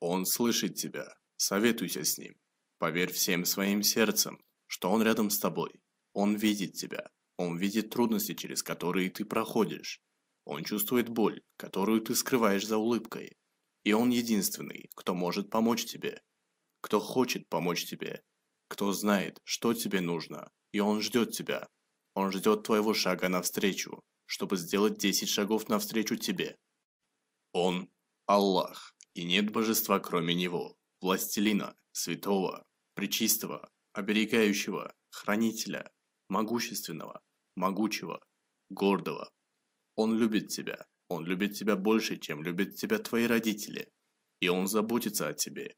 Он слышит тебя. Советуйся с ним. Поверь всем своим сердцем, что он рядом с тобой. Он видит тебя. Он видит трудности, через которые ты проходишь. Он чувствует боль, которую ты скрываешь за улыбкой. И он единственный, кто может помочь тебе. Кто хочет помочь тебе. Кто знает, что тебе нужно. И он ждет тебя. Он ждет твоего шага навстречу, чтобы сделать 10 шагов навстречу тебе. Он – Аллах. И нет божества кроме него, властелина, святого, Причистого, оберегающего, хранителя, могущественного, могучего, гордого. Он любит тебя. Он любит тебя больше, чем любят тебя твои родители. И он заботится о тебе.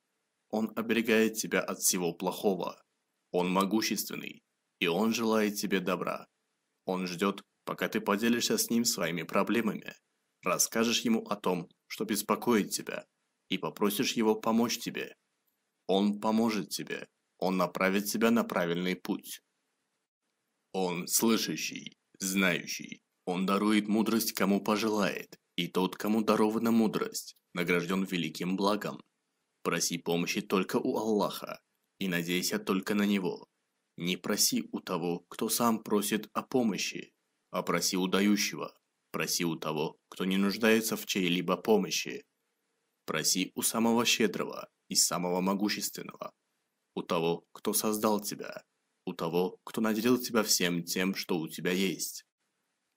Он оберегает тебя от всего плохого. Он могущественный. И он желает тебе добра. Он ждет, пока ты поделишься с ним своими проблемами. Расскажешь ему о том, что беспокоит тебя и попросишь его помочь тебе. Он поможет тебе. Он направит тебя на правильный путь. Он слышащий, знающий. Он дарует мудрость, кому пожелает, и тот, кому дарована мудрость, награжден великим благом. Проси помощи только у Аллаха и надейся только на Него. Не проси у того, кто сам просит о помощи, а проси у дающего. Проси у того, кто не нуждается в чьей-либо помощи. Проси у самого щедрого и самого могущественного, у того, кто создал тебя, у того, кто наделил тебя всем тем, что у тебя есть.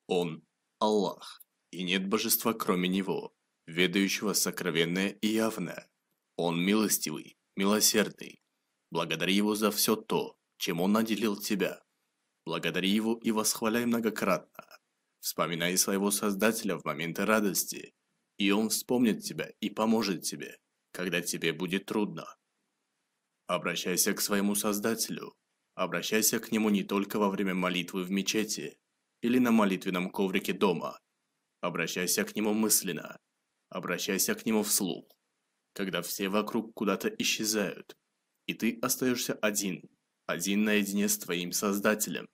Он – Аллах, и нет божества кроме Него, ведающего сокровенное и явное. Он милостивый, милосердный. Благодари Его за все то, чем Он наделил тебя. Благодари Его и восхваляй многократно. Вспоминай своего Создателя в моменты радости и он вспомнит тебя и поможет тебе, когда тебе будет трудно. Обращайся к своему Создателю. Обращайся к нему не только во время молитвы в мечети или на молитвенном коврике дома. Обращайся к нему мысленно. Обращайся к нему вслух, когда все вокруг куда-то исчезают, и ты остаешься один, один наедине с твоим Создателем.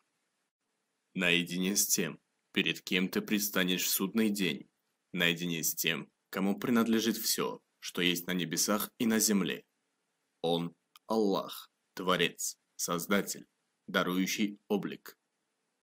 Наедине с тем, перед кем ты предстанешь в судный день наедине с тем, кому принадлежит все, что есть на небесах и на земле. Он – Аллах, Творец, Создатель, дарующий облик.